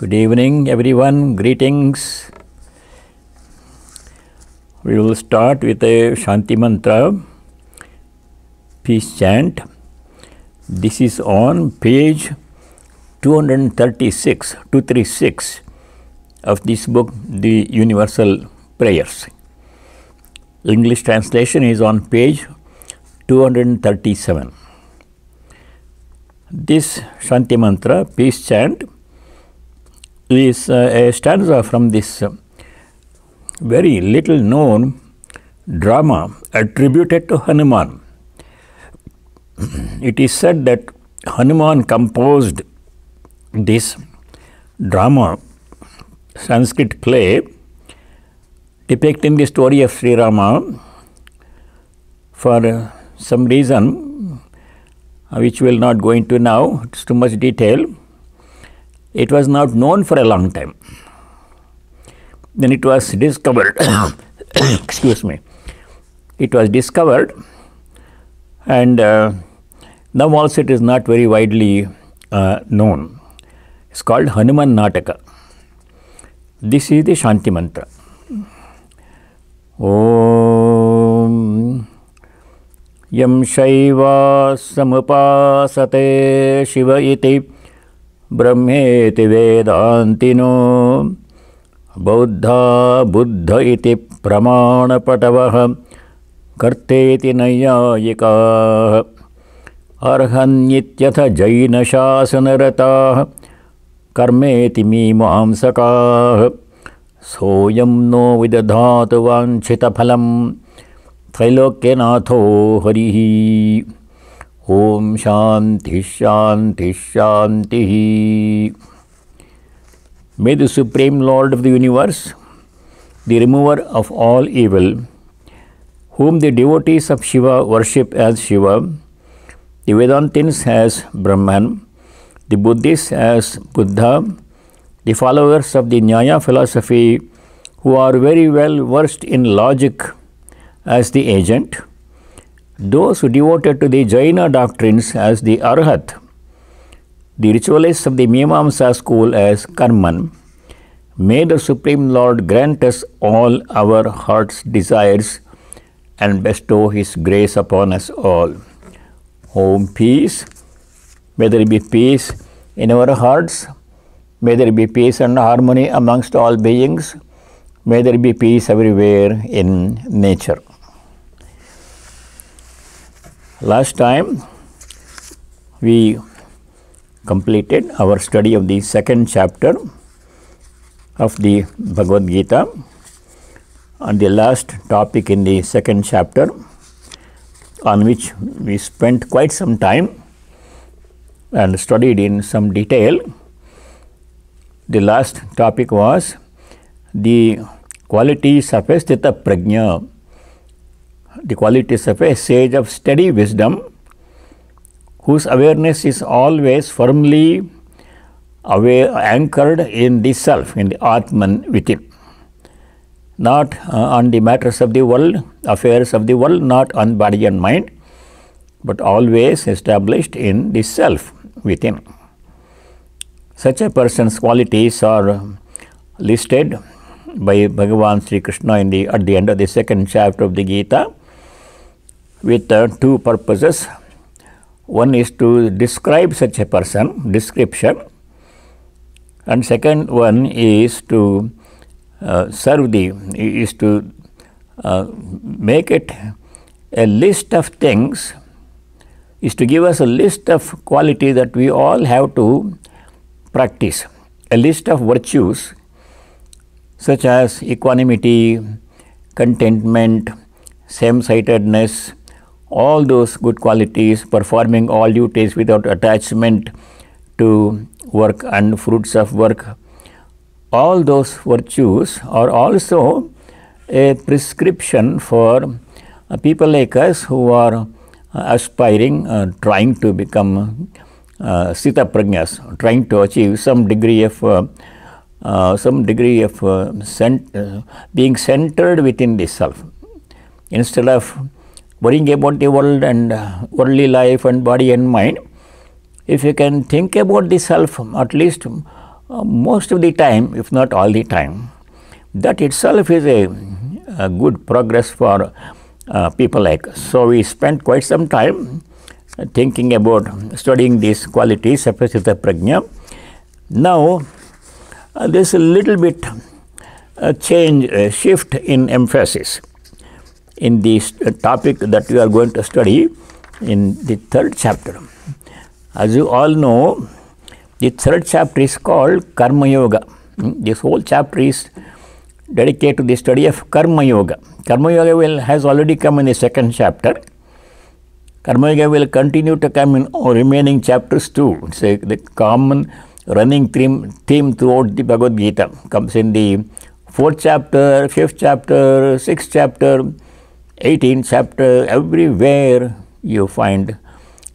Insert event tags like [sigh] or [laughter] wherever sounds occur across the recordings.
Good evening, everyone. Greetings. We will start with a Shanti Mantra peace chant. This is on page 236, 236 of this book, The Universal Prayers. English translation is on page 237. This Shanti Mantra, peace chant, is a stanza from this uh, very little known drama attributed to Hanuman. [clears throat] It is said that Hanuman composed this drama, Sanskrit play, depicting the story of Sri Rama for uh, some reason uh, which we will not go into now, it is too much detail it was not known for a long time. Then it was discovered, [coughs] excuse me, it was discovered and uh, now also it is not very widely uh, known. It is called Hanuman Nataka. This is the Shanti Mantra. Om Yam Shaiva Samupasate Shiva Iti ब्रह्मेति वेदान्तिनो बौद्धा बुद्ध इति प्रमाणपटवः कर्तेति नैयायिकाः अर्हन्नित्यथ जैनशासनरताः कर्मेति मीमांसकाः सोऽयं नो विदधातु वाञ्छितफलं त्रैलोक्यनाथो हरी ஓம் சாந்தி ஷாந்தி ஷாந்தி May the Supreme Lord of the universe, the remover of all evil, whom the devotees of Shiva worship as Shiva, the Vedantins as Brahman, the Buddhists as Buddha, the followers of the Nyaya philosophy, who are very well versed in logic as the agent, those who devoted to the Jaina doctrines as the Arhat, the ritualists of the Mimamsa school as Karman, May the Supreme Lord grant us all our heart's desires and bestow His grace upon us all. Home peace. May there be peace in our hearts. May there be peace and harmony amongst all beings. May there be peace everywhere in nature. Last time we completed our study of the second chapter of the Bhagavad Gita and the last topic in the second chapter on which we spent quite some time and studied in some detail. The last topic was the qualities of a Sthita Prajna the qualities of a sage of steady wisdom whose awareness is always firmly aware, anchored in the self, in the Atman within, not uh, on the matters of the world, affairs of the world, not on body and mind, but always established in the self within. Such a person's qualities are listed by Bhagavan Sri Krishna in the, at the end of the second chapter of the Gita with uh, two purposes. One is to describe such a person, description, and second one is to uh, serve the, is to uh, make it a list of things, is to give us a list of quality that we all have to practice, a list of virtues such as equanimity, contentment, same-sightedness, all those good qualities, performing all duties without attachment to work and fruits of work, all those virtues are also a prescription for uh, people like us who are uh, aspiring, uh, trying to become uh, sita pragnas, trying to achieve some degree of uh, uh, some degree of uh, cent being centered within the self instead of worrying about the world and uh, worldly life and body and mind, if you can think about the self at least um, most of the time, if not all the time, that itself is a, a good progress for uh, people like us. So, we spent quite some time uh, thinking about studying these qualities, the prajna. Now, uh, there is a little bit uh, change, uh, shift in emphasis in the uh, topic that we are going to study in the third chapter. As you all know, the third chapter is called Karma Yoga. Hmm? This whole chapter is dedicated to the study of Karma Yoga. Karma Yoga will, has already come in the second chapter. Karma Yoga will continue to come in all remaining chapters too. It's a, the common running theme, theme throughout the Bhagavad Gita comes in the fourth chapter, fifth chapter, sixth chapter, Eighteen chapter, everywhere you find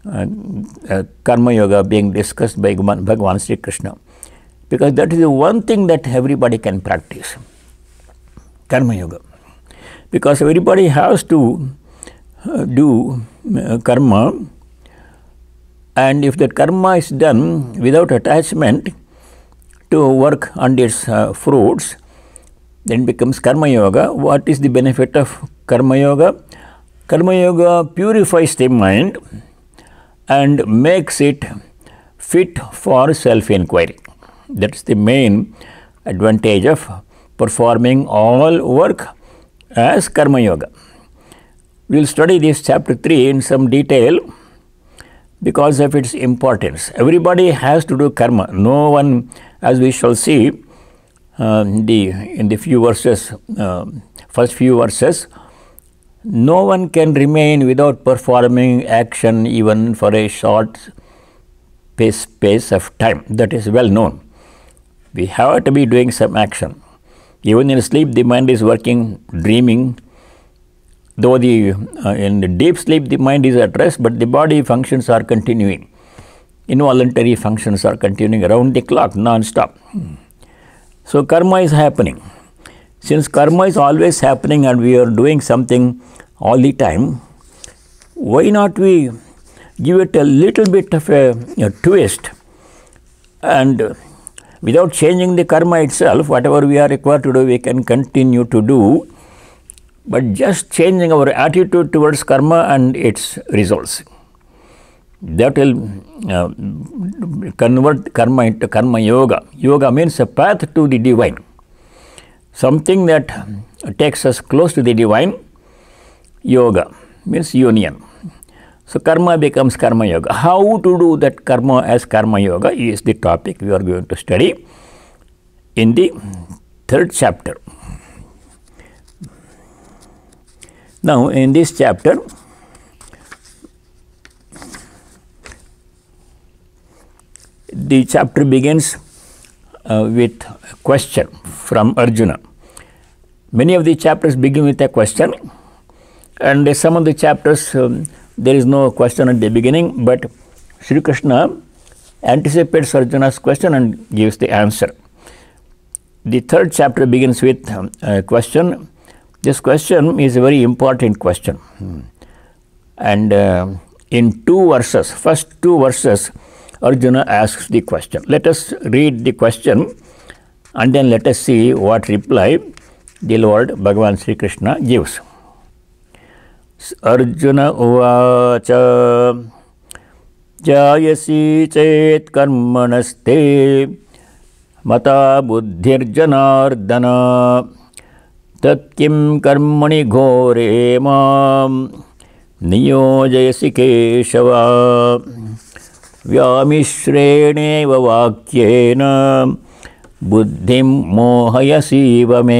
uh, uh, karma yoga being discussed by Bhagavan Sri Krishna because that is the one thing that everybody can practice karma yoga because everybody has to uh, do uh, karma and if that karma is done without attachment to work on its uh, fruits then becomes karma yoga what is the benefit of Karma Yoga. Karma Yoga purifies the mind and makes it fit for self inquiry. That's the main advantage of performing all work as Karma Yoga. We will study this chapter 3 in some detail because of its importance. Everybody has to do karma. No one, as we shall see uh, the, in the few verses, uh, first few verses, no one can remain without performing action even for a short space of time that is well known. We have to be doing some action. Even in sleep the mind is working, dreaming, though the uh, in the deep sleep the mind is at rest, but the body functions are continuing. Involuntary functions are continuing around the clock, non-stop. So, karma is happening. Since karma is always happening and we are doing something all the time, why not we give it a little bit of a, a twist and without changing the karma itself, whatever we are required to do, we can continue to do, but just changing our attitude towards karma and its results. That will uh, convert karma into karma yoga. Yoga means a path to the divine something that takes us close to the divine yoga means union. So, karma becomes karma yoga. How to do that karma as karma yoga is the topic we are going to study in the third chapter. Now, in this chapter, the chapter begins uh, with a question from Arjuna. Many of the chapters begin with a question and uh, some of the chapters um, there is no question at the beginning but Sri Krishna anticipates Arjuna's question and gives the answer. The third chapter begins with um, a question. This question is a very important question. Hmm. And uh, in two verses, first two verses, Arjuna asks the question. Let us read the question and then let us see what reply the Lord Bhagavan Sri Krishna gives. Arjuna uvacha Jayasi Chet Karmanaste Mata जायसी चेत कर्मणस्ते मता बुद्धिर्जनार्दन तत्किं कर्मणि घोरे मां नियोजयसि केशव व्यामिश्रेणेव वाक्येन बुद्धिं मोहयसीव मे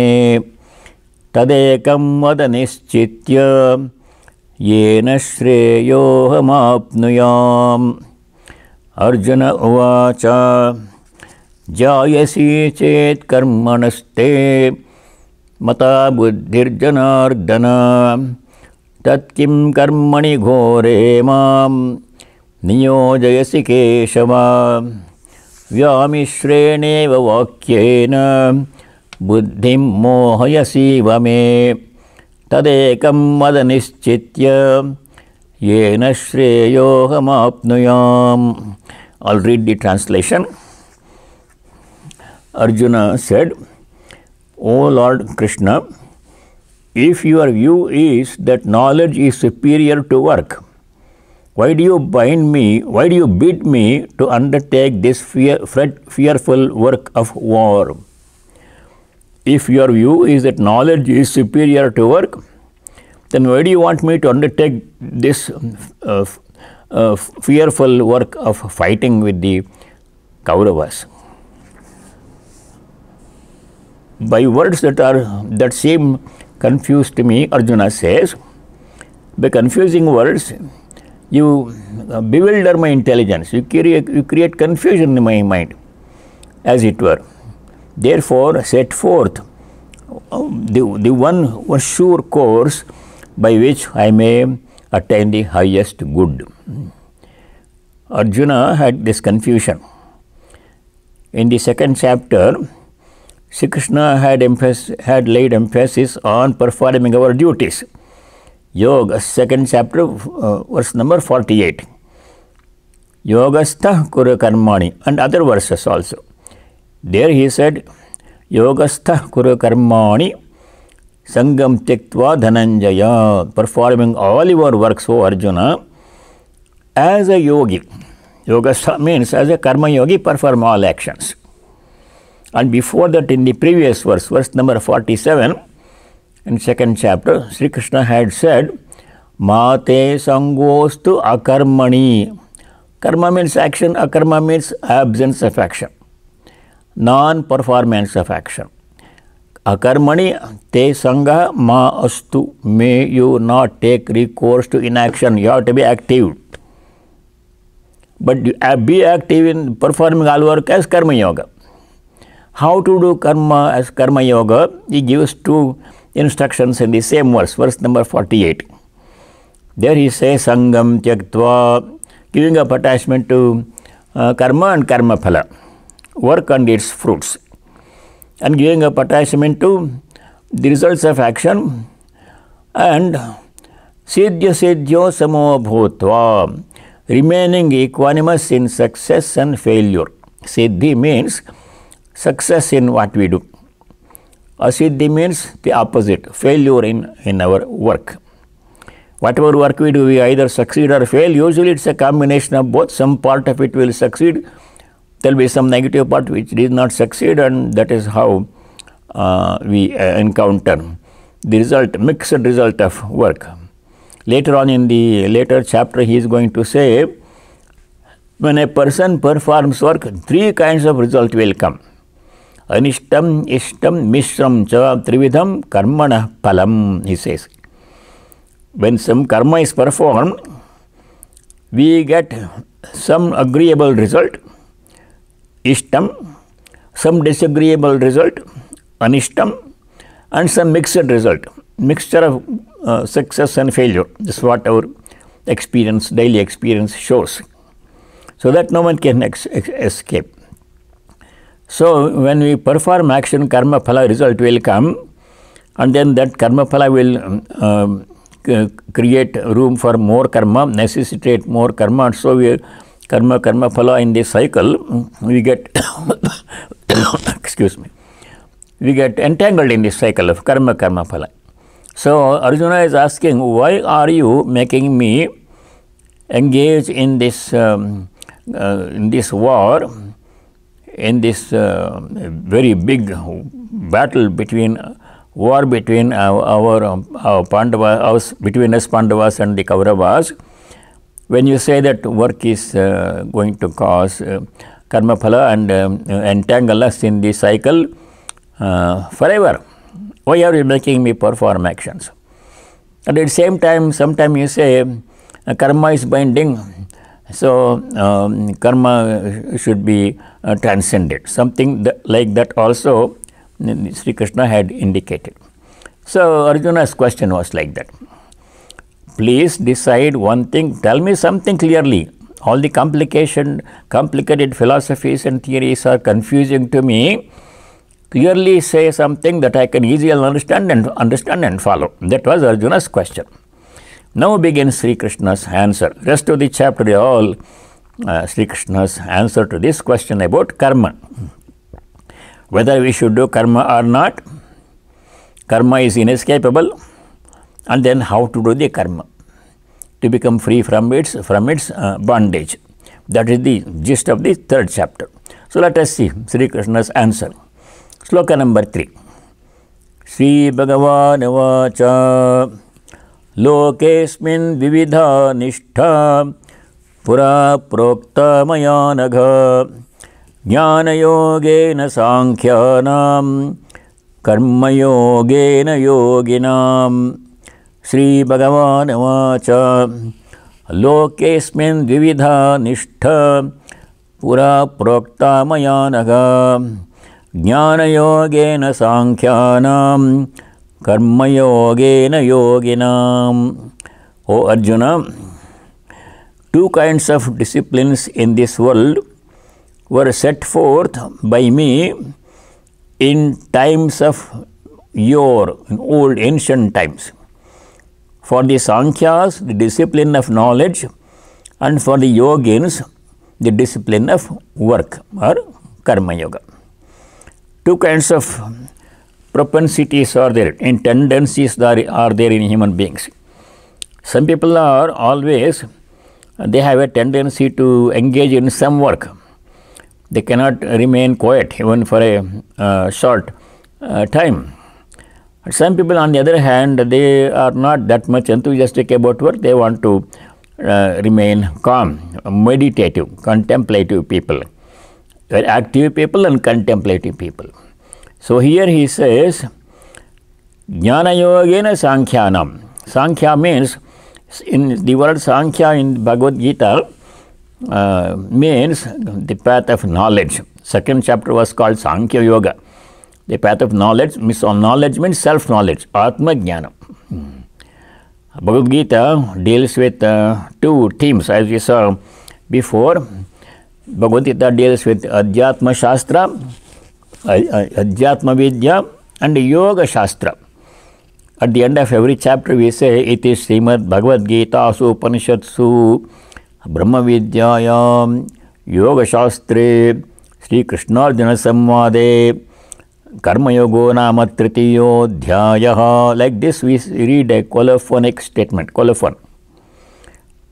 तदेकं निश्चित्य येन श्रेयोऽहमाप्नुयाम् अर्जुन उवाच जायसी कर्मणस्ते मता बुद्धिर्जनार्दन तत्किं कर्मणि घोरे माम् नियोजयसि केशव व्यामिश्रेणेव वाक्येन बुद्धिं मोहयसीव मे तदेकं मदनिश्चित्य येन श्रेयोहमाप्नुयाम् I'll read the translation. Arjuna said, O Lord Krishna, if your view is that knowledge is superior to work, Why do you bind me? Why do you bid me to undertake this fear, fearful work of war? If your view is that knowledge is superior to work, then why do you want me to undertake this uh, uh, fearful work of fighting with the Kauravas? By words that are that seem confused to me, Arjuna says, by confusing words, you uh, bewilder my intelligence, you create, you create confusion in my mind, as it were. Therefore, set forth um, the, the one, one sure course by which I may attain the highest good. Arjuna had this confusion. In the second chapter, Sri Krishna had, had laid emphasis on performing our duties Yoga, second chapter, uh, verse number 48. Yogastha Kuru Karmani and other verses also. There he said, Yogastha Kuru Karmani Sangam Tektva Dhananjaya, performing all your works, O Arjuna, as a yogi. Yogastha means as a karma yogi, perform all actions. And before that, in the previous verse, verse number 47, in second chapter, Sri Krishna had said, Mate sangostu akarmani. Karma means action, akarma means absence of action, non-performance of action. अकर्मणि ते संग मा अस्तु मे you not take recourse to inaction you have to be active but be active in performing all work as karmayoga how to do karma as karmayoga he gives two instructions in the same verse, verse number 48. There he says, Sangam Tyaktva, giving up attachment to uh, karma and karma phala, work and its fruits, and giving up attachment to the results of action and Siddhya Siddhyo Samo Bhutva, remaining equanimous in success and failure. Siddhi means success in what we do Asiddhi means the opposite, failure in, in our work. Whatever work we do, we either succeed or fail. Usually it's a combination of both. Some part of it will succeed, there will be some negative part which did not succeed and that is how uh, we uh, encounter the result, mixed result of work. Later on in the later chapter, he is going to say, when a person performs work, three kinds of result will come. Anishtam, Ishtam, Mishram cha Trividham Karmana Palam, he says. When some karma is performed, we get some agreeable result, Ishtam, some disagreeable result, Anishtam, and some mixed result, mixture of uh, success and failure. This is what our experience, daily experience shows. So that no one can escape. So, when we perform action, karma phala result will come and then that karma phala will um, uh, create room for more karma, necessitate more karma and so we karma karma phala in this cycle we get [coughs] excuse me we get entangled in this cycle of karma karma phala. So, Arjuna is asking why are you making me engage in this um, uh, in this war in this uh, very big battle between war between our, our, um, our Pandavas, between us Pandavas and the Kauravas, when you say that work is uh, going to cause uh, karma phala and uh, entangle us in the cycle uh, forever, why are you making me perform actions? And at the same time, sometimes you say uh, karma is binding, so um, karma should be uh, transcended, something like that also Sri Krishna had indicated. So, Arjuna's question was like that. Please decide one thing, tell me something clearly. All the complication, complicated philosophies and theories are confusing to me. Clearly say something that I can easily understand and understand and follow. That was Arjuna's question. Now begins Sri Krishna's answer. Rest of the chapter all uh, Sri Krishna's answer to this question about karma. Whether we should do karma or not, karma is inescapable and then how to do the karma to become free from its, from its uh, bondage. That is the gist of the third chapter. So, let us see Sri Krishna's answer. Sloka number 3. Sri Bhagavan Vacha Lokesmin Vividha Nishtha पुरा नघ ज्ञानयोगेन साङ्ख्यानां कर्मयोगेन योगिनां श्रीभगवानुवाच लोकेऽस्मिन् द्विविधा निष्ठ पुरा प्रोक्तामयानघ ज्ञानयोगेन साङ्ख्यानां कर्मयोगेन योगिनाम् ओ Arjun two kinds of disciplines in this world were set forth by me in times of yore, in old ancient times. For the Sankhyas, the discipline of knowledge, and for the Yogins, the discipline of work or Karma Yoga. Two kinds of propensities are there, and tendencies are there in human beings. Some people are always uh, they have a tendency to engage in some work. They cannot remain quiet even for a uh, short uh, time. Some people, on the other hand, they are not that much enthusiastic about work. They want to uh, remain calm, meditative, contemplative people, active people and contemplative people. So here he says, Jnana Yogena Sankhyana. Sankhya means in the word Sankhya in Bhagavad Gita uh, means the path of knowledge. Second chapter was called Sankhya Yoga. The path of knowledge means knowledge means self knowledge, Atma Jnana. Bhagavad Gita deals with uh, two themes as we saw before. Bhagavad Gita deals with Adhyatma Shastra, uh, uh, Adhyatma Vidya, and Yoga Shastra. At the end of every chapter, we say it is shrimad Bhagavad Gita, Su Upanishadsu, Brahma Vidyayam, Yoga Shastre, shri Krishna Arjuna Samvade, Karma Yogo Nama Tritiyo Dhyayaha. Like this, we read a colophonic statement, colophon.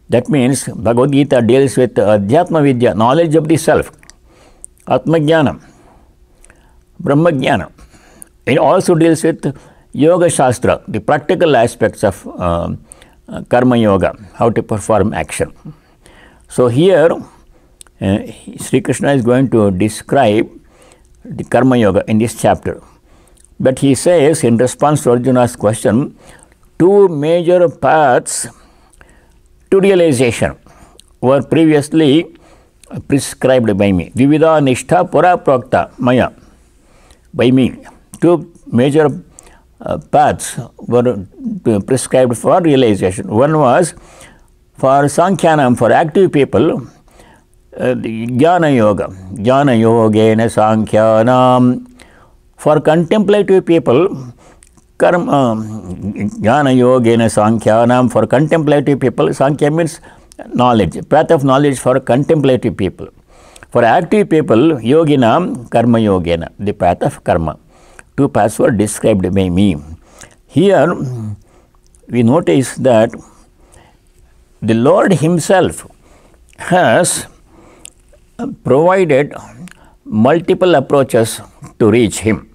That means Bhagavad Gita deals with Adhyatma Vidya, knowledge of the self, atmajnanam brahmajnanam It also deals with Yoga Shastra, the practical aspects of um, uh, Karma Yoga, how to perform action. So, here uh, Sri Krishna is going to describe the Karma Yoga in this chapter. But he says, in response to Arjuna's question, two major paths to realization were previously prescribed by me. Vivida Nishtha Pura Prakta Maya by me. Two major uh, paths were uh, prescribed for realization. One was for Sankhyanam, for active people, uh, Jnana Yoga, Jnana Yogena Sankhyanam. For contemplative people, Karma, um, Jnana Yogena Sankhyanam, for contemplative people, Sankhya means knowledge, path of knowledge for contemplative people. For active people, Yoginam, Karma Yogena, the path of karma two paths were described by me. Here we notice that the Lord Himself has provided multiple approaches to reach Him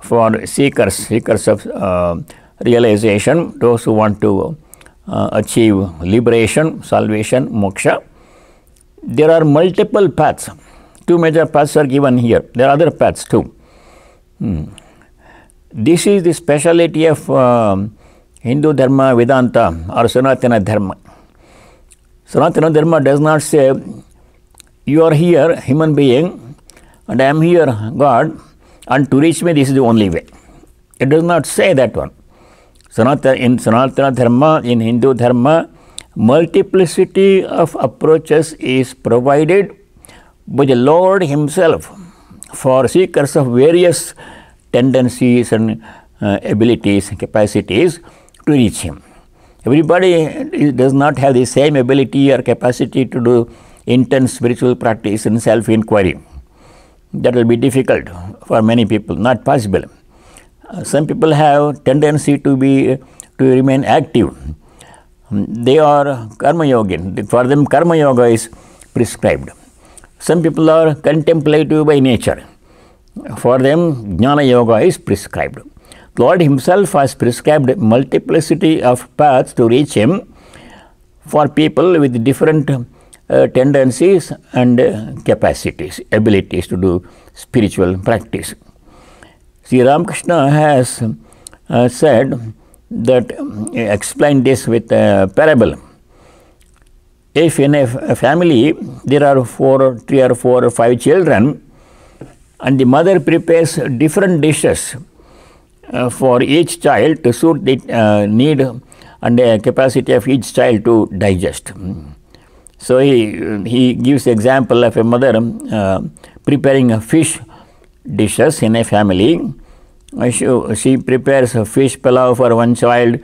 for seekers, seekers of uh, realization, those who want to uh, achieve liberation, salvation, moksha. There are multiple paths. Two major paths are given here. There are other paths too. Hmm. This is the specialty of uh, Hindu Dharma Vedanta or Sanatana Dharma. Sanatana Dharma does not say, You are here, human being, and I am here, God, and to reach me, this is the only way. It does not say that one. Sanatana, in Sanatana Dharma, in Hindu Dharma, multiplicity of approaches is provided by the Lord Himself for seekers of various tendencies and uh, abilities and capacities to reach him. Everybody does not have the same ability or capacity to do intense spiritual practice and self inquiry. That will be difficult for many people, not possible. Uh, some people have tendency to be to remain active. Um, they are karma yogin. For them, karma yoga is prescribed. Some people are contemplative by nature. For them, Jnana Yoga is prescribed. Lord Himself has prescribed multiplicity of paths to reach Him for people with different uh, tendencies and uh, capacities, abilities to do spiritual practice. Sri Ramakrishna has uh, said that, um, explained this with a parable if in a, family there are four, three or four or five children, and the mother prepares different dishes uh, for each child to suit the uh, need and the capacity of each child to digest. So he, he gives example of a mother uh, preparing a fish dishes in a family. Uh, she, she prepares a fish pillow for one child,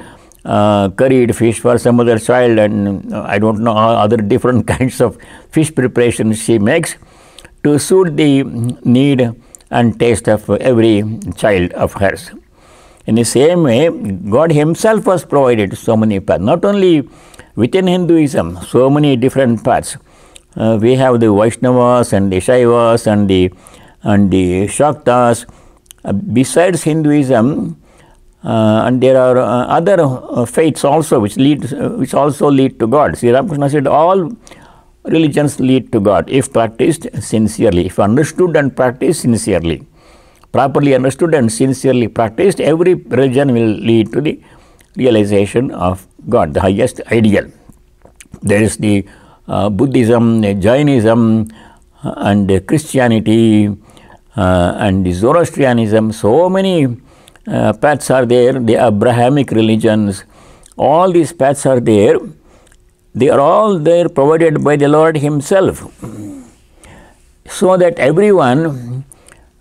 curried fish for some other child and uh, I don't know other different [laughs] kinds of fish preparations she makes to suit the need and taste of every child of hers. In the same way, God himself has provided so many paths, not only within Hinduism, so many different paths. Uh, we have the Vaishnavas and the Shaivas and the and the Shaktas. Uh, besides Hinduism, uh, and there are uh, other uh, faiths also which lead uh, which also lead to God. Sri Ramakrishna said all religions lead to God if practiced sincerely, if understood and practiced sincerely. Properly understood and sincerely practiced, every religion will lead to the realization of God, the highest ideal. There is the uh, Buddhism, Jainism, uh, and Christianity, and Zoroastrianism, so many uh, paths are there, the Abrahamic religions, all these paths are there. They are all there provided by the Lord Himself so that everyone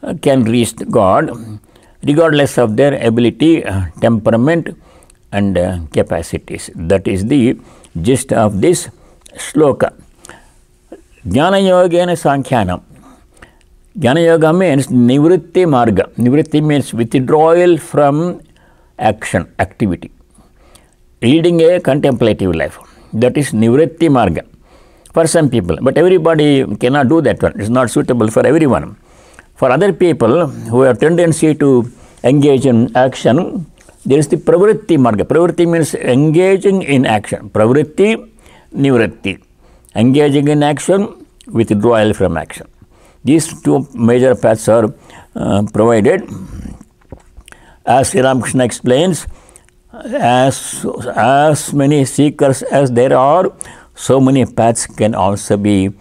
uh, can reach God regardless of their ability, uh, temperament, and uh, capacities. That is the gist of this sloka. Jnana Yogena Sankhyanam. Jnana Yoga means Nivritti Marga. Nivritti means withdrawal from action, activity, leading a contemplative life. That is Nivritti Marga for some people. But everybody cannot do that one. It's not suitable for everyone. For other people who have tendency to engage in action, there is the Pravritti Marga. Pravritti means engaging in action. Pravritti, Nivritti. Engaging in action, withdrawal from action. These two major paths are uh, provided. As Sri Ramakrishna explains, as, as many seekers as there are, so many paths can also be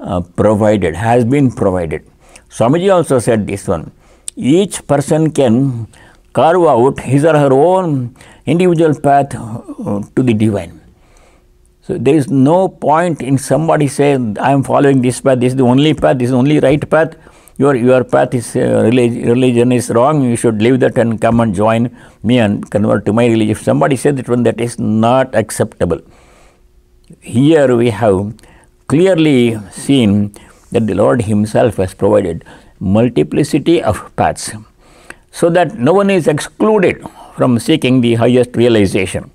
uh, provided, has been provided. Swamiji also said this one. Each person can carve out his or her own individual path uh, to the divine. So, there is no point in somebody saying I am following this path, this is the only path, this is the only right path, your, your path is uh, religion, religion is wrong, you should leave that and come and join me and convert to my religion. If somebody says that one, that is not acceptable. Here we have clearly seen that the Lord Himself has provided multiplicity of paths so that no one is excluded from seeking the highest realization.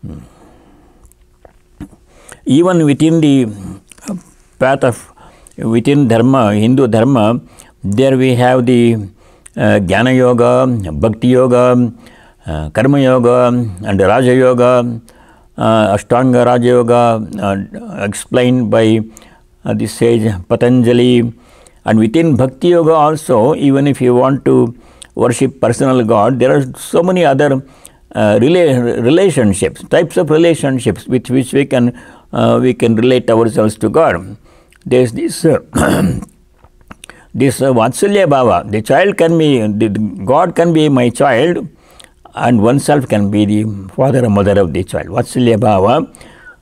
Hmm even within the uh, path of within dharma, Hindu dharma, there we have the uh, Jnana Yoga, Bhakti Yoga, uh, Karma Yoga, and Raja Yoga, uh, Ashtanga Raja Yoga, uh, explained by uh, the sage Patanjali. And within Bhakti Yoga also, even if you want to worship personal God, there are so many other uh, rela relationships, types of relationships with which we can uh, we can relate ourselves to God. There is this uh, [clears throat] this uh, Vatsalya Bhava, the child can be, the, God can be my child and oneself can be the father or mother of the child. Vatsalya Bhava,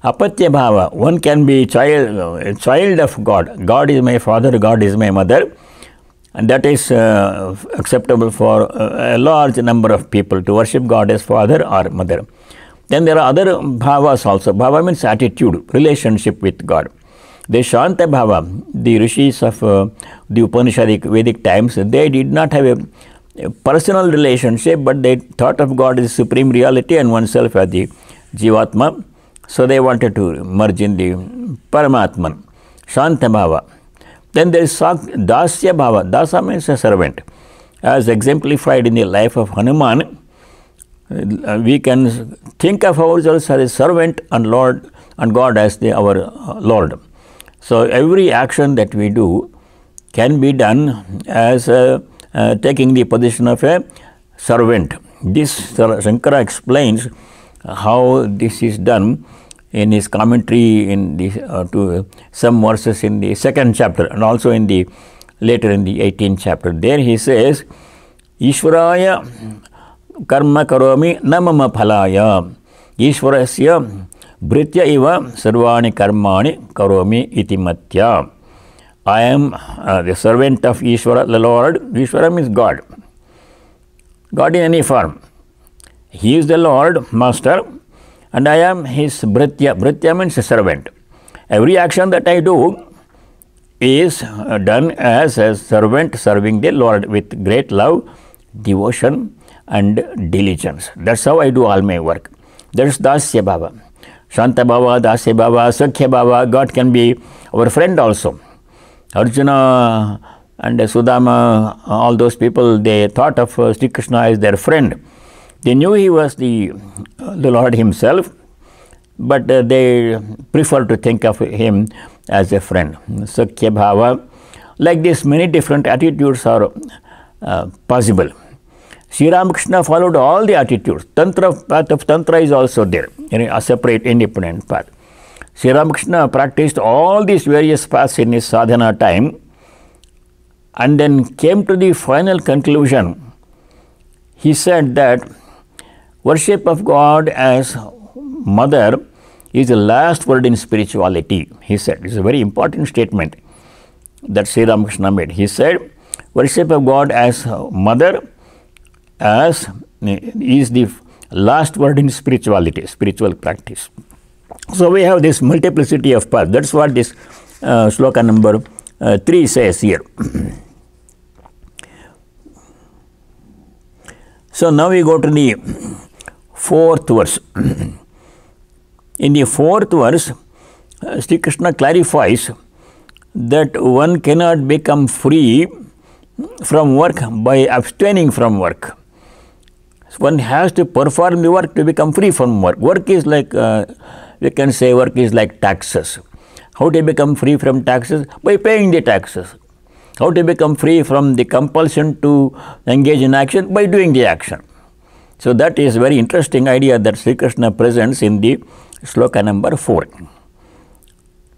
Apatya Bhava, one can be child, uh, child of God. God is my father, God is my mother and that is uh, acceptable for uh, a large number of people to worship God as father or mother. Then there are other bhavas also. Bhava means attitude, relationship with God. The Shanta Bhava, the rishis of uh, the Upanishadic Vedic times, they did not have a, a, personal relationship, but they thought of God as supreme reality and oneself as the Jivatma. So they wanted to merge in the Paramatman, Shanta Bhava. Then there is Dasya Bhava. Dasa means a servant. As exemplified in the life of Hanuman, we can think of ourselves as a servant and Lord and God as the, our uh, Lord. So, every action that we do can be done as uh, uh taking the position of a servant. This Shankara explains how this is done in his commentary in the uh, to some verses in the second chapter and also in the later in the 18th chapter. There he says, Ishwaraya कर्म करोमि न मम फलाय ईश्वरस्य भृत्य इव सर्वाणि कर्माणि करोमि इति मत्या I am uh, the servant of Ishvara, the Lord. Ishvara means God. God in any form. He is the Lord, Master, and I am His Britya. Britya means servant. Every action that I do is done as a servant serving the Lord with great love, devotion, and diligence. That's how I do all my work. That's Dasya Baba. Shanta Baba, Dasya Baba, Sakhya Baba, God can be our friend also. Arjuna and Sudama, all those people, they thought of uh, Sri Krishna as their friend. They knew he was the, uh, the Lord himself, but uh, they preferred to think of him as a friend. Sakhya Bhava, like this, many different attitudes are uh, possible. Sri Ramakrishna followed all the attitudes. Tantra path of Tantra is also there, you know, a separate independent path. Sri Ramakrishna practiced all these various paths in his sadhana time and then came to the final conclusion. He said that worship of God as mother is the last word in spirituality, he said. It's a very important statement that Sri Ramakrishna made. He said, worship of God as mother as eh, is the last word in spirituality, spiritual practice. So we have this multiplicity of paths. That's what this uh, sloka number uh, 3 says here. [clears throat] so now we go to the fourth verse. [clears throat] in the fourth verse, uh, Sri Krishna clarifies that one cannot become free from work by abstaining from work one has to perform the work to become free from work. Work is like, uh, we can say work is like taxes. How to become free from taxes? By paying the taxes. How to become free from the compulsion to engage in action? By doing the action. So that is very interesting idea that Sri Krishna presents in the sloka number 4.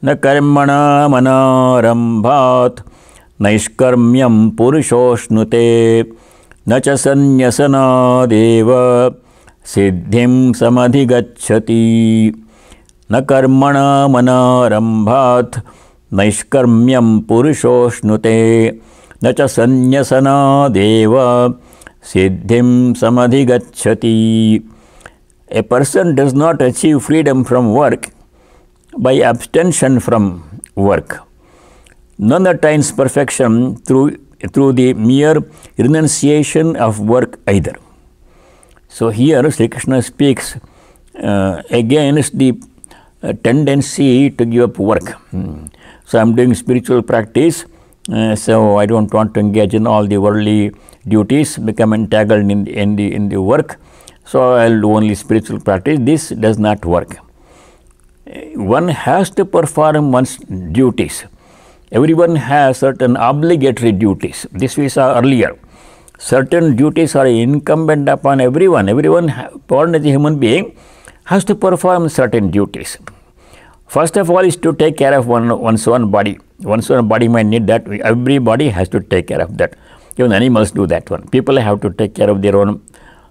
न कर्मणा मनारंभात नैष्कर्म्यम nute. न च सिद्धि सिद्धिं न कर्मण मनारम्भात् नैष्कर्म्यं पुरुषोष्णुते न च सन्न्यसनादेव सिद्धिं a person does not achieve freedom from work by abstention from work None attains perfection through through the mere renunciation of work either. So, here Sri Krishna speaks uh, against the uh, tendency to give up work. Hmm. So, I am doing spiritual practice, uh, so I do not want to engage in all the worldly duties, become entangled in, in, the, in the work. So, I will do only spiritual practice. This does not work. Uh, one has to perform one's duties everyone has certain obligatory duties. This we saw earlier. Certain duties are incumbent upon everyone. Everyone born as a human being has to perform certain duties. First of all is to take care of one, one's own body. One's own body might need that. Everybody has to take care of that. Even animals do that one. People have to take care of their own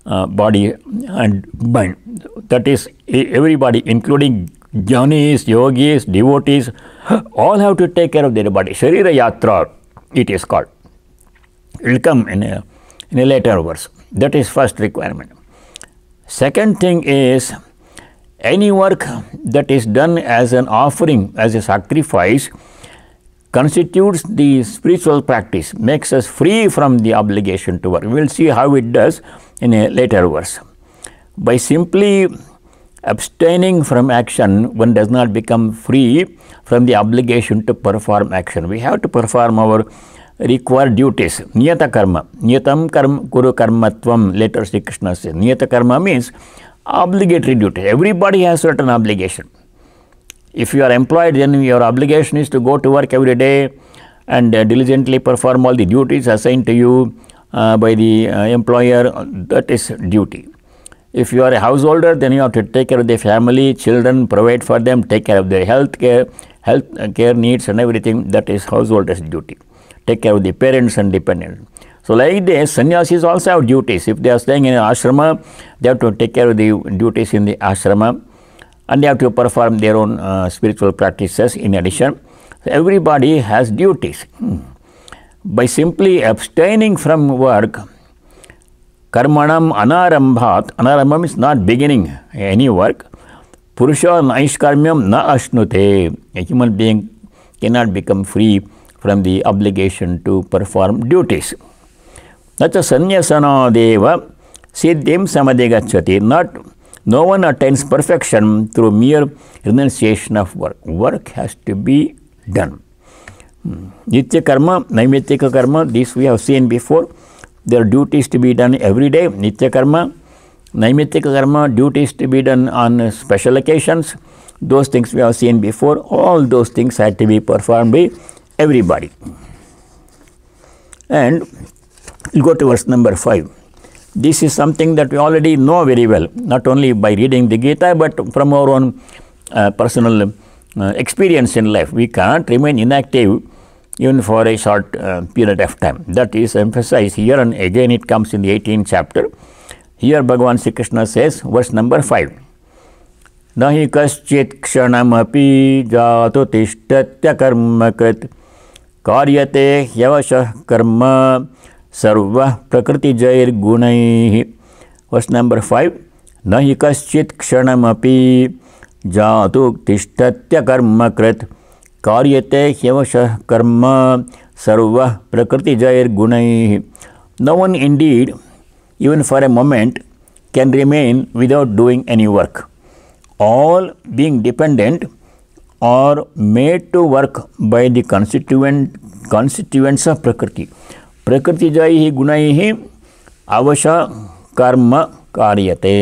uh, body and mind. That is everybody including Jainis, yogis, devotees, all have to take care of their body. Sharira Yatra, it is called. It will come in a, in a later verse. That is first requirement. Second thing is, any work that is done as an offering, as a sacrifice, constitutes the spiritual practice, makes us free from the obligation to work. We will see how it does in a later verse. By simply abstaining from action one does not become free from the obligation to perform action. We have to perform our required duties. Niyata karma. Niyatam karma kuru karmatvam later Sri Krishna says. Niyata karma means obligatory duty. Everybody has certain obligation. If you are employed then your obligation is to go to work every day and uh, diligently perform all the duties assigned to you uh, by the uh, employer. That is duty. If you are a householder, then you have to take care of the family, children, provide for them, take care of their health care, health care needs and everything. That is householder's duty. Take care of the parents and dependents. So, like this, sannyasis also have duties. If they are staying in an ashrama, they have to take care of the duties in the ashrama and they have to perform their own uh, spiritual practices in addition. So, everybody has duties. Hmm. By simply abstaining from work, कर्मणम अनारंभात अनारंभम is not beginning any work पुरुष नैष्कर्म्यम न अश्नुते human being can not become free from the obligation to perform duties न च संयसनादेव सिद्धिम समधि गच्छति not no one attains perfection through mere renunciation of work work has to be done nitya karma naimittika karma this we have seen before Their duties to be done every day, nitya karma, naimittika karma, duties to be done on special occasions. Those things we have seen before, all those things had to be performed by everybody. And we go to verse number 5. This is something that we already know very well, not only by reading the Gita, but from our own uh, personal uh, experience in life. We cannot remain inactive even for a short uh, period of time. That is emphasized here and again it comes in the 18th chapter. Here Bhagavan Sri Krishna says, verse number 5. Nahi kaschit kshanam api jato tishtatya karma krit karyate yavashah karma sarva prakriti jair gunaihi. Verse number 5. Nahi kaschit kshanam api jato tishtatya karma krit कार्यते ह्यवश कर्म सर्व प्रकृति जयर गुण no one indeed even for a moment can remain without doing any work all being dependent are made to work by the constituent constituents of prakriti prakriti जय गुण अवश कर्म कार्यते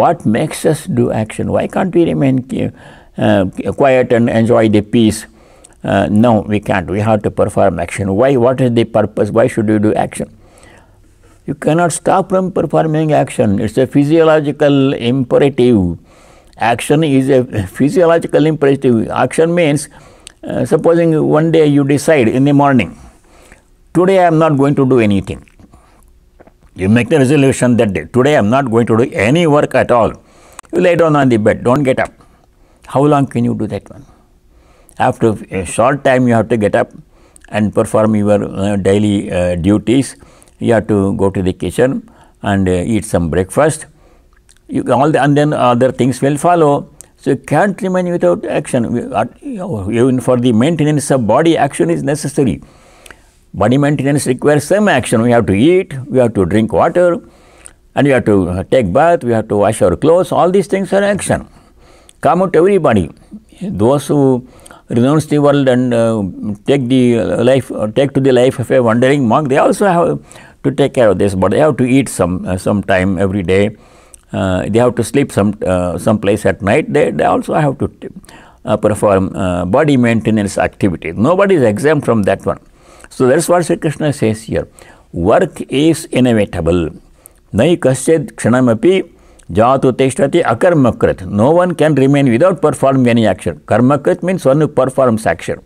what makes do action why can't we remain Uh, quiet and enjoy the peace. Uh, no, we can't. We have to perform action. Why? What is the purpose? Why should you do action? You cannot stop from performing action. It's a physiological imperative. Action is a physiological imperative. Action means, uh, supposing one day you decide in the morning, today I am not going to do anything. You make the resolution that day, today I am not going to do any work at all. You lay down on the bed, don't get up. How long can you do that one? After a short time, you have to get up and perform your uh, daily uh, duties. You have to go to the kitchen and uh, eat some breakfast. You, all the, and then other things will follow. So, you can't remain without action. Uh, even for the maintenance of body, action is necessary. Body maintenance requires some action. We have to eat, we have to drink water, and we have to uh, take bath, we have to wash our clothes. All these things are action come out everybody. Those who renounce the world and uh, take the life, uh, take to the life of a wandering monk, they also have to take care of this but They have to eat some uh, some time every day. Uh, they have to sleep some uh, some place at night. They they also have to uh, perform uh, body maintenance activities. Nobody is exempt from that one. So that's what Sri Krishna says here. Work is inevitable. Nai kasyad kshanamapi Jatu Teshvati Akarmakrit. No one can remain without performing any action. Karmakrit means one who performs action.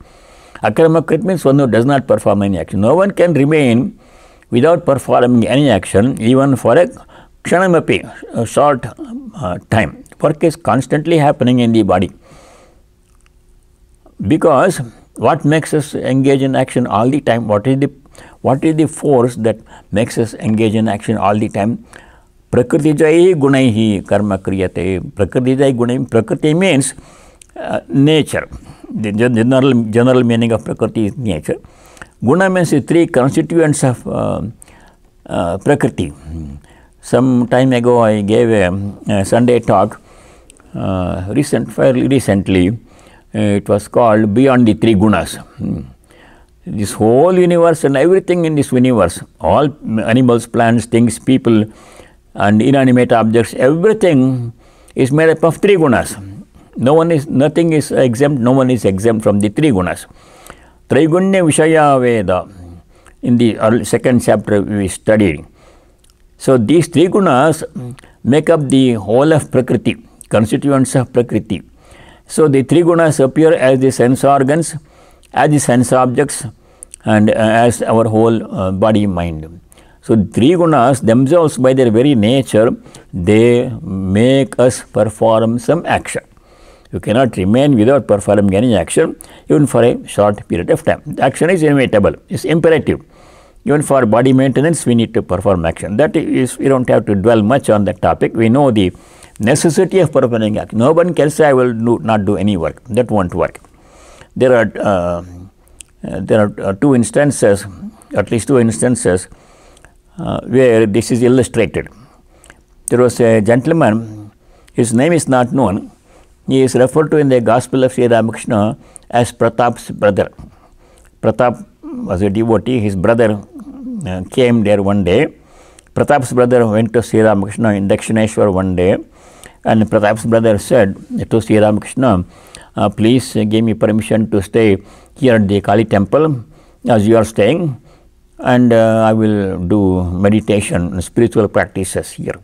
Akarmakrit means one who does not perform any action. No one can remain without performing any action even for a kshanamapi, a short uh, time. Work is constantly happening in the body. Because what makes us engage in action all the time? What is the what is the force that makes us engage in action all the time? प्रकृतिज गुण ही कर्म क्रियते प्रकृतिज गुण prakriti means nature general general meaning of prakriti is nature guna means three constituents of prakriti some time ago I gave a Sunday talk recent fair recently it was called beyond the three gunas this whole universe and everything in this universe all animals plants things people and inanimate objects, everything is made up of three gunas. No one is, nothing is exempt, no one is exempt from the three gunas. Traigunya Vishaya Veda, in the early, second chapter we studied. So, these three gunas make up the whole of Prakriti, constituents of Prakriti. So, the three gunas appear as the sense organs, as the sense objects and uh, as our whole uh, body mind. So, three gunas themselves by their very nature, they make us perform some action. You cannot remain without performing any action even for a short period of time. The action is inevitable, it is imperative. Even for body maintenance, we need to perform action. That is, we do not have to dwell much on that topic. We know the necessity of performing action. No one can say, I will do, not do any work. That won't work. There are, uh, uh there are uh, two instances, at least two instances, uh, where this is illustrated. There was a gentleman, his name is not known, he is referred to in the Gospel of Sri Ramakrishna as Pratap's brother. Pratap was a devotee, his brother uh, came there one day. Pratap's brother went to Sri Ramakrishna in Dakshineshwar one day and Pratap's brother said to Sri Ramakrishna, uh, please give me permission to stay here at the Kali temple as you are staying and uh, I will do meditation spiritual practices here.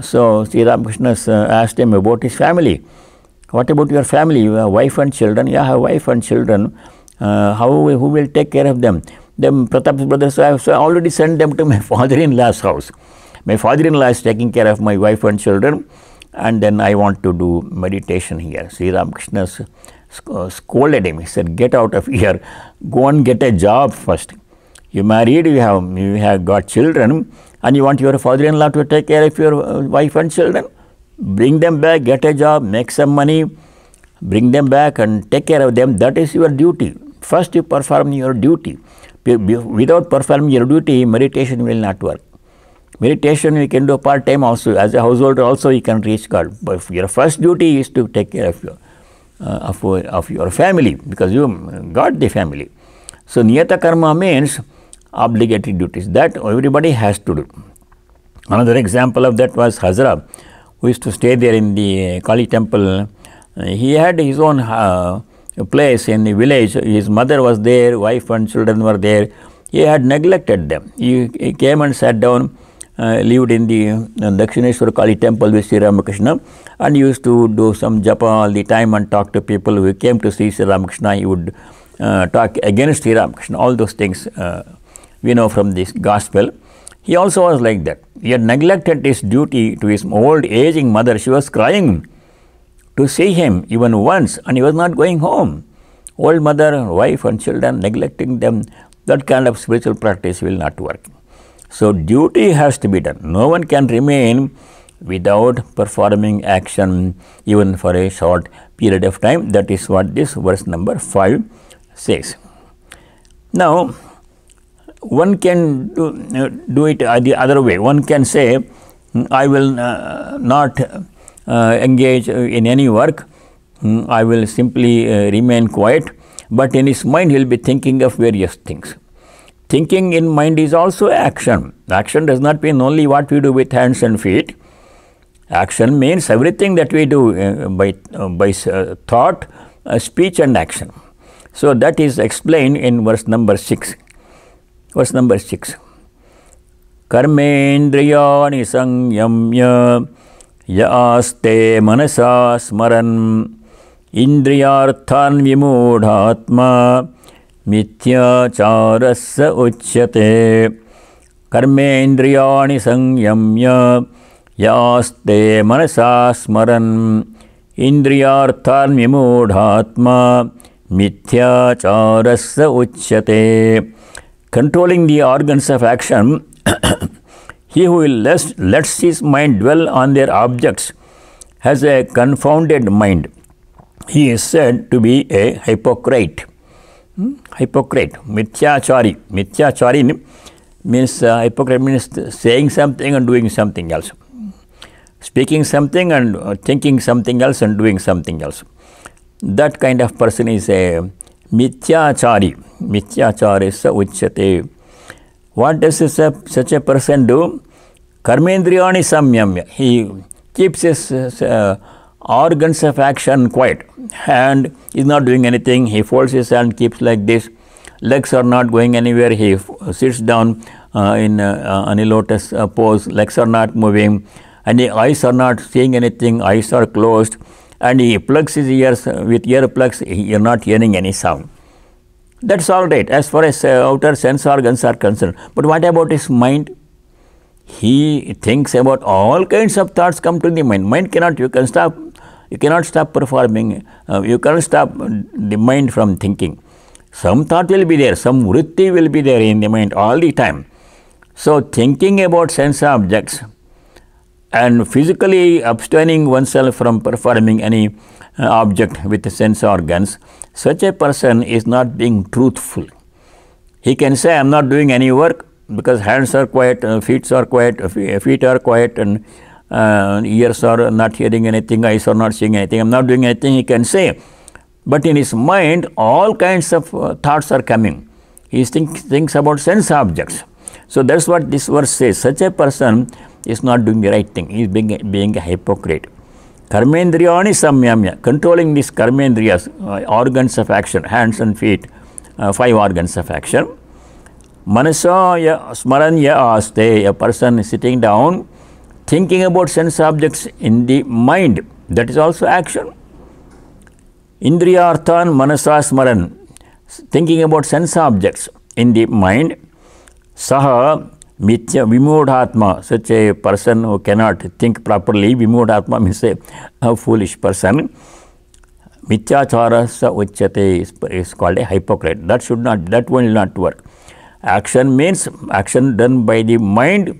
So, Sri Ramakrishna uh, asked him about his family. What about your family, have wife and children? Yeah, I have wife and children. Uh, how, who will take care of them? Them Pratap's brothers, I have already sent them to my [laughs] father-in-law's house. My father-in-law is taking care of my wife and children and then I want to do meditation here. Sri Ramakrishna uh, scolded him. He said, get out of here. Go and get a job first. You married, you have, you have got children, and you want your father-in-law to take care of your wife and children. Bring them back, get a job, make some money, bring them back and take care of them. That is your duty. First you perform your duty. Without performing your duty, meditation will not work. Meditation you can do part time also. As a householder also you can reach God. But your first duty is to take care of your, uh, of, of your family because you got the family. So, niyata karma means obligatory duties that everybody has to do. Another example of that was Hazra who used to stay there in the uh, Kali temple. Uh, he had his own uh, place in the village. His mother was there, wife and children were there. He had neglected them. He, he came and sat down, uh, lived in the uh, Dakshineshwar Kali temple with Sri Ramakrishna and used to do some japa all the time and talk to people who came to see Sri Ramakrishna. He would uh, talk against Sri Ramakrishna, all those things. Uh, we know from this gospel. He also was like that. He had neglected his duty to his old aging mother. She was crying to see him even once and he was not going home. Old mother, wife and children, neglecting them, that kind of spiritual practice will not work. So, duty has to be done. No one can remain without performing action even for a short period of time. That is what this verse number 5 says. Now, one can do, uh, do it the other way. One can say, I will uh, not uh, engage in any work, mm, I will simply uh, remain quiet, but in his mind he will be thinking of various things. Thinking in mind is also action. Action does not mean only what we do with hands and feet. Action means everything that we do by, by thought, speech and action. So, that is explained in verse number 6. Verse number six कर्मेन्द्रियाणि संयम्य यास्ते मनसा स्मरन् इन्द्रियार्थान् मिथ्याचारः मिथ्याचारस्य उच्यते कर्मेन्द्रियाणि संयम्य यास्ते मनसा स्मरन् इन्द्रियार्थान् इन्द्रियार्थान्विमूढात्मा मिथ्याचारस्स उच्यते controlling the organs of action, [coughs] he who less, lets his mind dwell on their objects has a confounded mind. He is said to be a hypocrite. Hmm? Hypocrite, mithyachari. Mithyachari means uh, hypocrite means saying something and doing something else. Speaking something and uh, thinking something else and doing something else. That kind of person is a Mithyachari. Mithyacharisa uchyate. What does uh, such a person do? Karmendriyani samyamya. He keeps his uh, organs of action quiet. and is not doing anything. He folds his hand, keeps like this. Legs are not going anywhere. He sits down uh, in uh, lotus uh, pose. Legs are not moving. And the eyes are not seeing anything. Eyes are closed and he plugs his ears with ear plugs, He is not hearing any sound. That's all right as far as uh, outer sense organs are concerned. But what about his mind? He thinks about all kinds of thoughts come to the mind. Mind cannot, you can stop, you cannot stop performing, uh, you cannot stop the mind from thinking. Some thought will be there, some vritti will be there in the mind all the time. So, thinking about sense objects, and physically abstaining oneself from performing any uh, object with the sense organs, such a person is not being truthful. He can say, I am not doing any work because hands are quiet, uh, feet are quiet, uh, feet are quiet and uh, ears are not hearing anything, eyes are not seeing anything, I am not doing anything, he can say. But in his mind, all kinds of uh, thoughts are coming. He think, thinks about sense objects. So, that is what this verse says, such a person is not doing the right thing, he is being, being a hypocrite. Karmendriyani samyamya, controlling these karmendriyas, uh, organs of action, hands and feet, uh, five organs of action. Manasaya smaranya aste, a person is sitting down, thinking about sense objects in the mind, that is also action. Indriyarthan manasa smaran, thinking about sense objects in the mind. Saha Mitya, Vimodhatma, such a person who cannot think properly, Vimodhatma means a, a foolish person. Mityacharasa uchyate is, is called a hypocrite. That should not, that will not work. Action means action done by the mind,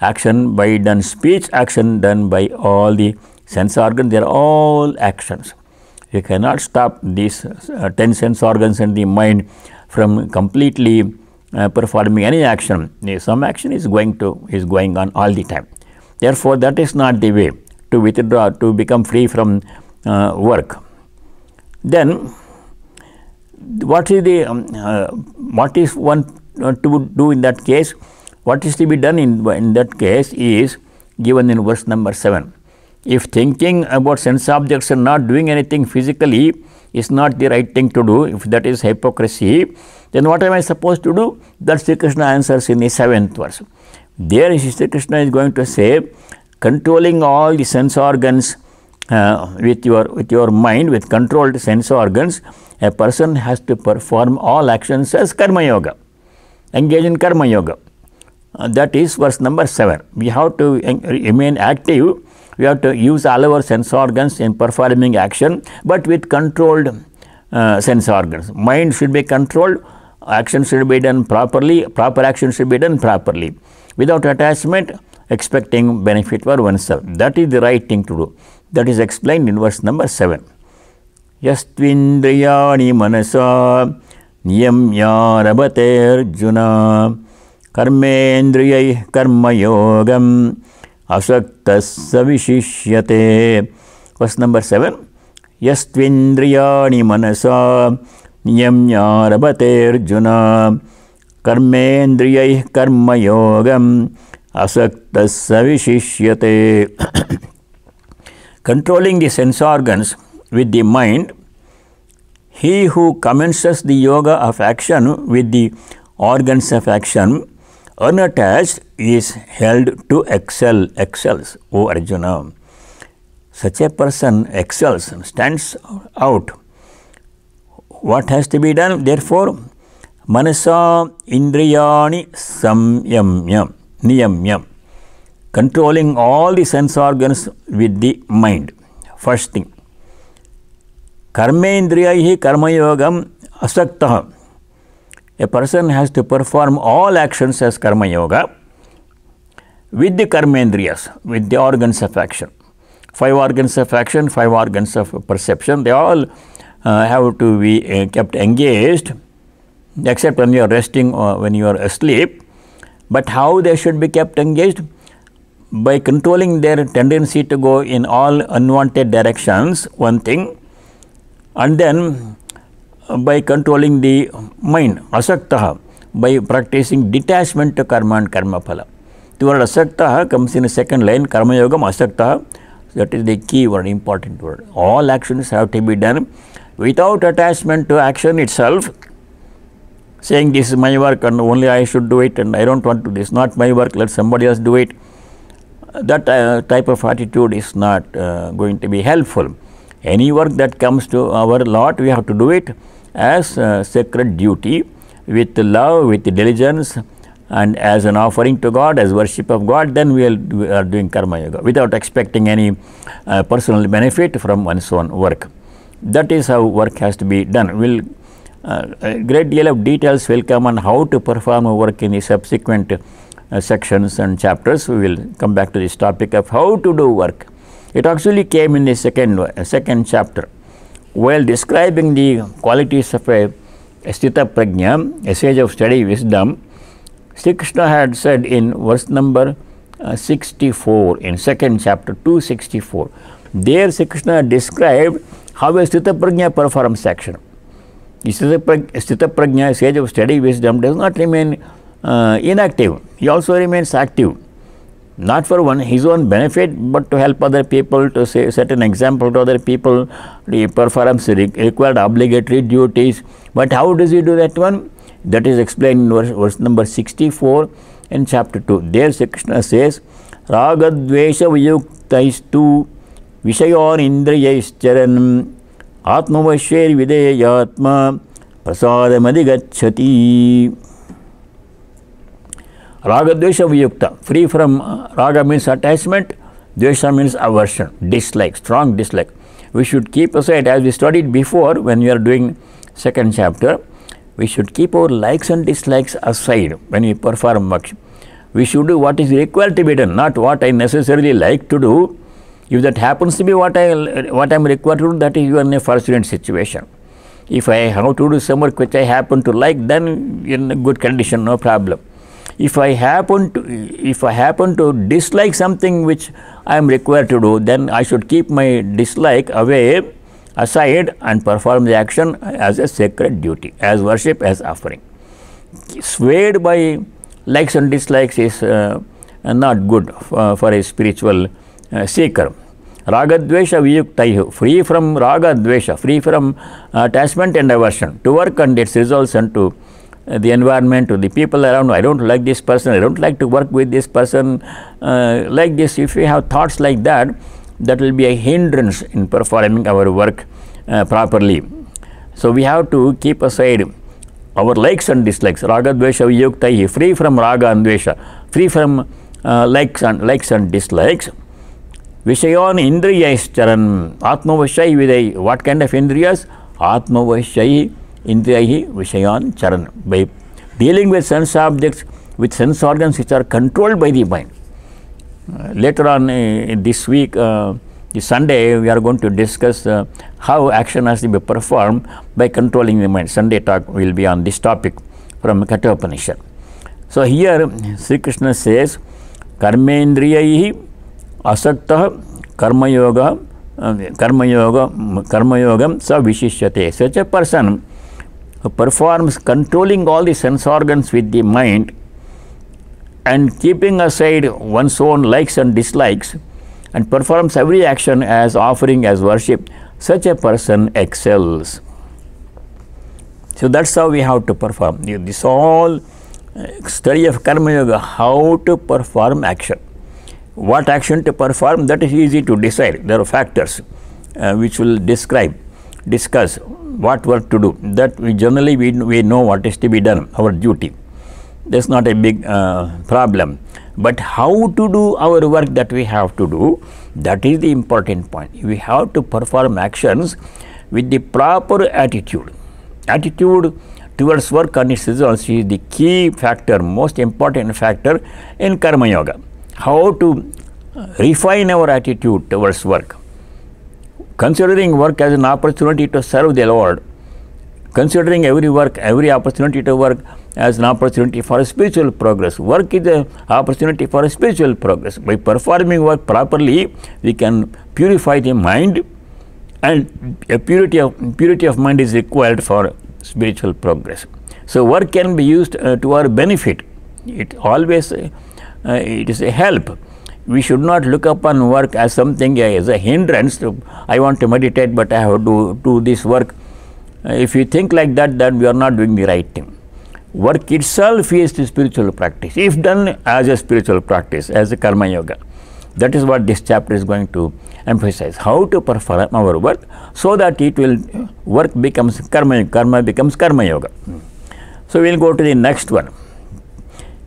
action by done speech, action done by all the sense organs, they are all actions. You cannot stop these uh, ten sense organs and the mind from completely uh, performing any action, some action is going to is going on all the time. Therefore, that is not the way to withdraw to become free from uh, work. Then, what is the um, uh, what is one uh, to do in that case? What is to be done in in that case is given in verse number seven. If thinking about sense objects and not doing anything physically is not the right thing to do, if that is hypocrisy, then what am I supposed to do? That Sri Krishna answers in the seventh verse. There Sri Krishna is going to say, controlling all the sense organs uh, with your with your mind, with controlled sense organs, a person has to perform all actions as karma yoga, engage in karma yoga. Uh, that is verse number 7. We have to remain active we have to use all our sense organs in performing action, but with controlled uh, sense organs. Mind should be controlled, action should be done properly, proper action should be done properly. Without attachment, expecting benefit for oneself. That is the right thing to do. That is explained in verse number 7. यस्त्विन्द्रियाणि Mansa नियम्यारभतेऽर्जुन karma yogam. अशक्त सविशिष्यते question number seven यस्विंद्रिया मनसा नियम्यारभतेर्जुन कर्मेन्द्रिय कर्मयोग अशक्त सविशिष्यते controlling the sense organs with the mind he who commences the yoga of action with the organs of action unattached is held to excel, excels, O Arjuna. Such a person excels, stands out. What has to be done? Therefore, manasa indriyani samyamya, niyamya, controlling all the sense organs with the mind. First thing, Karma karma कर्मयोग asaktaha a person has to perform all actions as karma yoga with the karmendriyas, with the organs of action. Five organs of action, five organs of perception, they all uh, have to be uh, kept engaged except when you are resting or when you are asleep. But how they should be kept engaged? By controlling their tendency to go in all unwanted directions, one thing, and then by controlling the mind, asaktaha, by practicing detachment to karma and karma phala. The word asaktaha comes in the second line, karma yoga, asaktaha, that is the key word, important word. All actions have to be done without attachment to action itself, saying this is my work and only I should do it and I don't want to, this not my work, let somebody else do it. That uh, type of attitude is not uh, going to be helpful. Any work that comes to our lot, we have to do it as sacred duty with love, with diligence and as an offering to God, as worship of God, then we are, we are doing karma yoga without expecting any uh, personal benefit from one's own work. That is how work has to be done. We'll, uh, a great deal of details will come on how to perform work in the subsequent uh, sections and chapters. We will come back to this topic of how to do work. It actually came in the second, second chapter while describing the qualities of a Sthita Prajna, a sage of steady wisdom, Sri Krishna had said in verse number uh, 64, in second chapter 264, there Sri Krishna described how a Sthita Prajna performs action. Sthita Prajna, sage of steady wisdom, does not remain uh, inactive, he also remains active not for one his own benefit but to help other people to say, set an example to other people he performs required obligatory duties but how does he do that one that is explained in verse, verse number 64 in chapter 2 there krishna says ragadvesha viyuktaistu विषयोन इंद्रियश्चरन आत्मवश्वेर विधेयात्मा प्रसादमधिगछति Raga Dvesha Vyukta, free from uh, Raga means attachment, Dvesha means aversion, dislike, strong dislike. We should keep aside as we studied before when we are doing second chapter, we should keep our likes and dislikes aside when we perform bhakti. We should do what is required to be done, not what I necessarily like to do. If that happens to be what I what I am required to do, that is even a fortunate situation. If I have to do some work which I happen to like, then in a good condition, no problem if I happen to if I happen to dislike something which I am required to do, then I should keep my dislike away aside and perform the action as a sacred duty, as worship, as offering. Swayed by likes and dislikes is uh, not good for, uh, for a spiritual uh, seeker. Ragadvesha Viyuktaihu, free from Ragadvesha, free from uh, attachment and aversion, to work on its results and to uh, the environment to the people around I do not like this person, I do not like to work with this person uh, like this. If we have thoughts like that, that will be a hindrance in performing our work uh, properly. So, we have to keep aside our likes and dislikes, raga dvesha yuktai. free from raga and dvesha, free from uh, likes and likes and dislikes. Vishayan indriyaischarana, atmavashai vidai, what kind of indriyas? Atmavashai Indriyahi Vishayan Charan. By dealing with sense objects, with sense organs which are controlled by the mind. Uh, later on uh, this week, uh, this Sunday, we are going to discuss how action has to be performed by controlling the mind. Sunday talk will be on this topic from Kathopanishad. So, here Sri Krishna says, Karmendriyahi asakta karmayoga, uh, karmayoga, karmayogam sa vishishyate. Such a person performs controlling all the sense organs with the mind and keeping aside one's own likes and dislikes and performs every action as offering as worship, such a person excels. So that's how we have to perform. This all uh, study of Karma Yoga, how to perform action. What action to perform, that is easy to decide. There are factors uh, which will describe discuss what work to do that we generally we, we know what is to be done our duty that's not a big uh, problem but how to do our work that we have to do that is the important point we have to perform actions with the proper attitude attitude towards work and its results is the key factor most important factor in karma yoga how to refine our attitude towards work Considering work as an opportunity to serve the Lord, considering every work, every opportunity to work as an opportunity for spiritual progress. Work is an opportunity for spiritual progress. By performing work properly, we can purify the mind and a purity of, purity of mind is required for spiritual progress. So, work can be used uh, to our benefit. It always, uh, it is a help we should not look upon work as something as a hindrance to, I want to meditate but I have to do this work. If you think like that then we are not doing the right thing. Work itself is the spiritual practice if done as a spiritual practice as a karma yoga. That is what this chapter is going to emphasize how to perform our work so that it will work becomes karma, karma becomes karma yoga. So, we will go to the next one.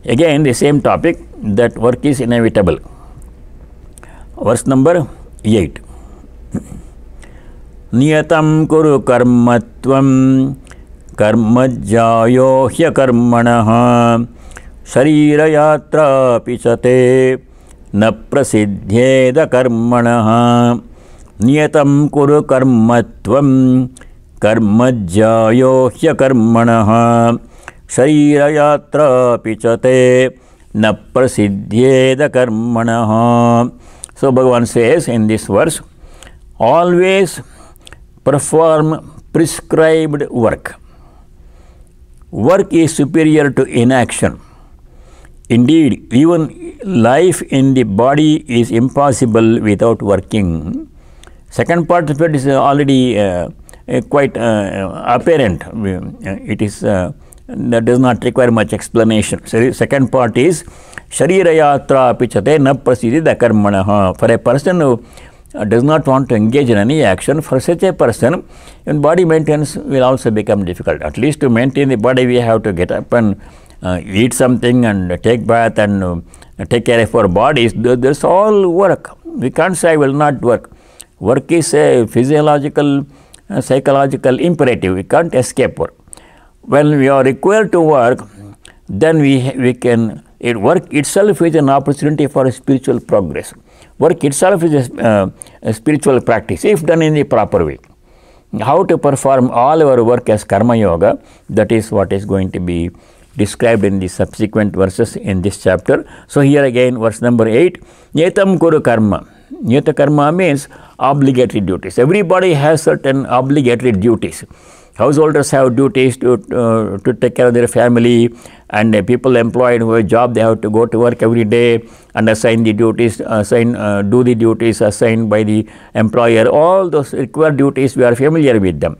Again the same topic that work is inevitable. Verse number eight नियतम कुरु कर्म ह्य कर्मण शरीर यात्रा सते न प्रसिद्ध्येद कर्मण नियतम कुरु कर्म कर्मत्वं ह्य कर्मण शरीर यात्रा ते न प्रसिद्ध्येद कर्मण So, Bhagavan says in this verse, always perform prescribed work. Work is superior to inaction. Indeed, even life in the body is impossible without working. Second part of it is already uh, uh quite uh, uh apparent. Uh, it is uh, that does not require much explanation. So, second part is Sharira yatra pichate na prasidida karmanaha. For a person who does not want to engage in any action, for such a person, even body maintenance will also become difficult. At least to maintain the body, we have to get up and uh, eat something and take bath and uh, take care of our bodies. This all work. We can't say will not work. Work is a physiological, uh, psychological imperative. We can't escape work. When we are required to work, then we, we can it work itself is an opportunity for spiritual progress. Work itself is a, uh, a spiritual practice if done in the proper way. How to perform all our work as karma yoga, that is what is going to be described in the subsequent verses in this chapter. So, here again verse number 8, Yetam Kuru Karma. Yeta Karma means obligatory duties. Everybody has certain obligatory duties. Householders have duties to, uh, to take care of their family and uh, people employed who have a job, they have to go to work every day and assign the duties, assign, uh, do the duties assigned by the employer. All those required duties, we are familiar with them.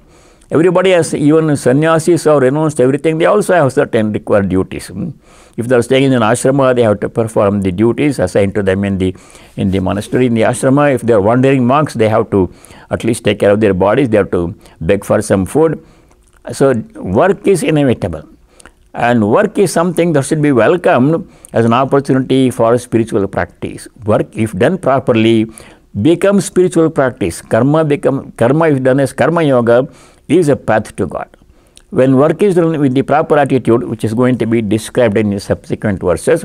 Everybody has, even sannyasis have renounced everything, they also have certain required duties. Hmm. If they are staying in an ashrama, they have to perform the duties assigned to them in the, in the monastery, in the ashrama. If they are wandering monks, they have to at least take care of their bodies, they have to beg for some food. So, work is inevitable. And work is something that should be welcomed as an opportunity for spiritual practice. Work, if done properly, becomes spiritual practice. Karma, become, karma if done as karma yoga, is a path to God when work is done with the proper attitude which is going to be described in the subsequent verses,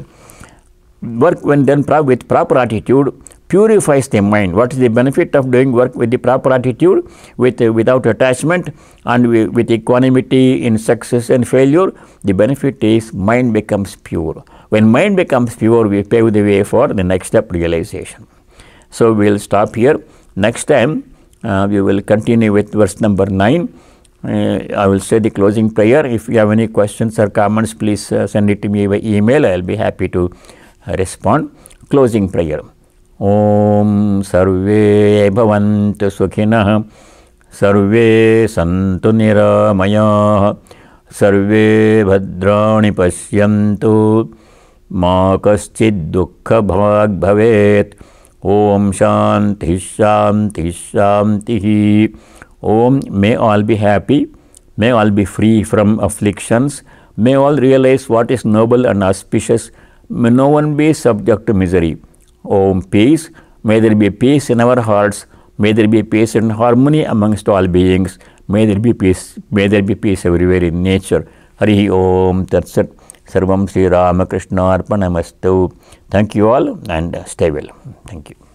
work when done pro with proper attitude purifies the mind. What is the benefit of doing work with the proper attitude, with uh, without attachment and with equanimity in success and failure? The benefit is mind becomes pure. When mind becomes pure, we pave the way for the next step realization. So, we will stop here. Next time, uh, we will continue with verse number 9. uh, I will say the closing prayer. If you have any questions or comments, please uh, send it to me by email. I'll be happy to uh, respond. Closing prayer. ॐ सर्वे भवन्तु सुखिनः सर्वे सन्तु निरामयाः सर्वे भद्राणि पश्यन्तु मा कश्चिद्दुःखभाग् भवेत् ॐ शान्तिः शान्तिः शान्तिः Om may all be happy, may all be free from afflictions, may all realize what is noble and auspicious, may no one be subject to misery. Om peace, may there be peace in our hearts, may there be peace and harmony amongst all beings, may there be peace, may there be peace everywhere in nature. Hari Om Tatsat Sarvam Sri Ramakrishna Arpanamastu. Thank you all and stay well. Thank you.